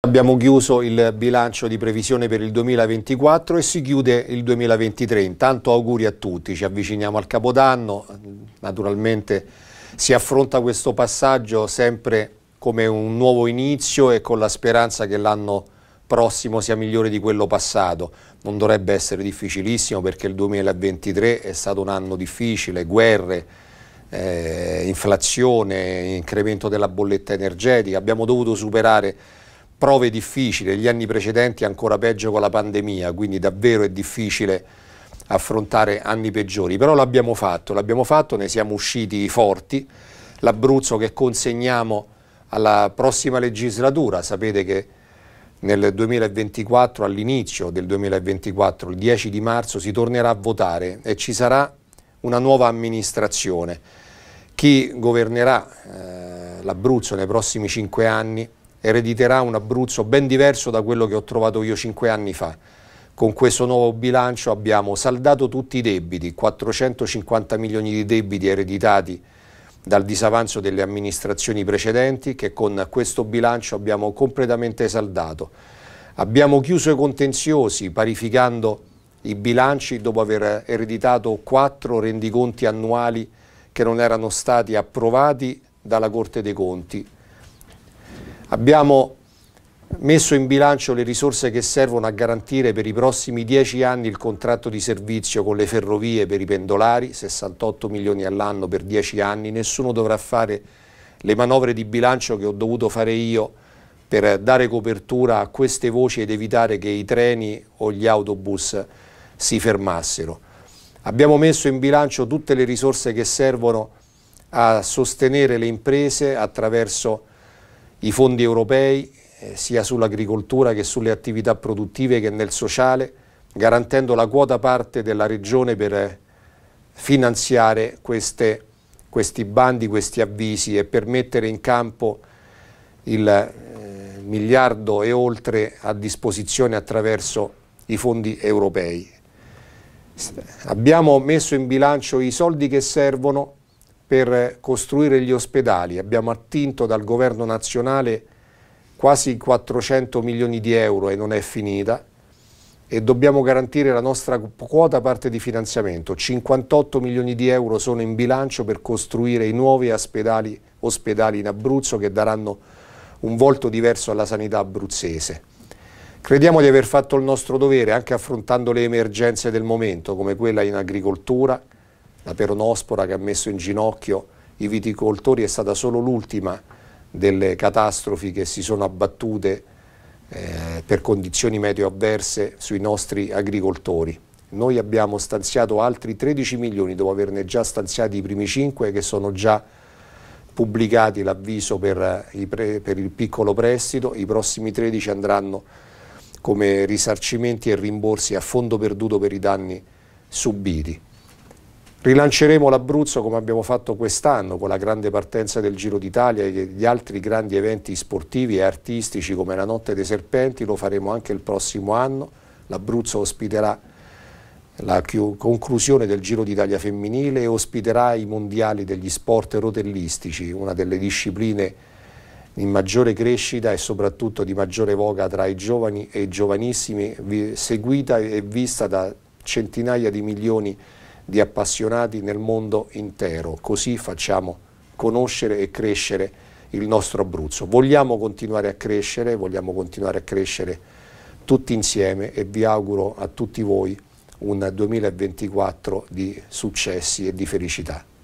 Abbiamo chiuso il bilancio di previsione per il 2024 e si chiude il 2023. Intanto auguri a tutti, ci avviciniamo al Capodanno, naturalmente si affronta questo passaggio sempre come un nuovo inizio e con la speranza che l'anno prossimo sia migliore di quello passato. Non dovrebbe essere difficilissimo perché il 2023 è stato un anno difficile, guerre, eh, inflazione, incremento della bolletta energetica, abbiamo dovuto superare prove difficili, gli anni precedenti ancora peggio con la pandemia, quindi davvero è difficile affrontare anni peggiori, però l'abbiamo fatto, l'abbiamo fatto, ne siamo usciti forti, l'Abruzzo che consegniamo alla prossima legislatura, sapete che nel 2024, all'inizio del 2024, il 10 di marzo, si tornerà a votare e ci sarà una nuova amministrazione. Chi governerà eh, l'Abruzzo nei prossimi cinque anni erediterà un Abruzzo ben diverso da quello che ho trovato io cinque anni fa. Con questo nuovo bilancio abbiamo saldato tutti i debiti, 450 milioni di debiti ereditati dal disavanzo delle amministrazioni precedenti che con questo bilancio abbiamo completamente saldato. Abbiamo chiuso i contenziosi parificando i bilanci dopo aver ereditato quattro rendiconti annuali che non erano stati approvati dalla Corte dei Conti Abbiamo messo in bilancio le risorse che servono a garantire per i prossimi dieci anni il contratto di servizio con le ferrovie per i pendolari, 68 milioni all'anno per dieci anni, nessuno dovrà fare le manovre di bilancio che ho dovuto fare io per dare copertura a queste voci ed evitare che i treni o gli autobus si fermassero. Abbiamo messo in bilancio tutte le risorse che servono a sostenere le imprese attraverso i fondi europei eh, sia sull'agricoltura che sulle attività produttive che nel sociale, garantendo la quota parte della regione per eh, finanziare queste, questi bandi, questi avvisi e per mettere in campo il eh, miliardo e oltre a disposizione attraverso i fondi europei. Abbiamo messo in bilancio i soldi che servono per costruire gli ospedali. Abbiamo attinto dal governo nazionale quasi 400 milioni di euro e non è finita e dobbiamo garantire la nostra quota parte di finanziamento. 58 milioni di euro sono in bilancio per costruire i nuovi ospedali, ospedali in Abruzzo che daranno un volto diverso alla sanità abruzzese. Crediamo di aver fatto il nostro dovere anche affrontando le emergenze del momento come quella in agricoltura, la peronospora che ha messo in ginocchio i viticoltori è stata solo l'ultima delle catastrofi che si sono abbattute eh, per condizioni meteo avverse sui nostri agricoltori. Noi abbiamo stanziato altri 13 milioni dopo averne già stanziati i primi 5 che sono già pubblicati l'avviso per, eh, per, il piccolo prestito, i prossimi 13 andranno come risarcimenti e rimborsi a fondo perduto per i danni subiti. Rilanceremo l'Abruzzo come abbiamo fatto quest'anno con la grande partenza del Giro d'Italia e gli altri grandi eventi sportivi e artistici come la Notte dei Serpenti, lo faremo anche il prossimo anno. L'Abruzzo ospiterà la conclusione del Giro d'Italia femminile e ospiterà i mondiali degli sport rotellistici, una delle discipline in maggiore crescita e soprattutto di maggiore voga tra i giovani e i giovanissimi, seguita e vista da centinaia di milioni di persone di appassionati nel mondo intero, così facciamo conoscere e crescere il nostro Abruzzo. Vogliamo continuare a crescere, vogliamo continuare a crescere tutti insieme e vi auguro a tutti voi un 2024 di successi e di felicità.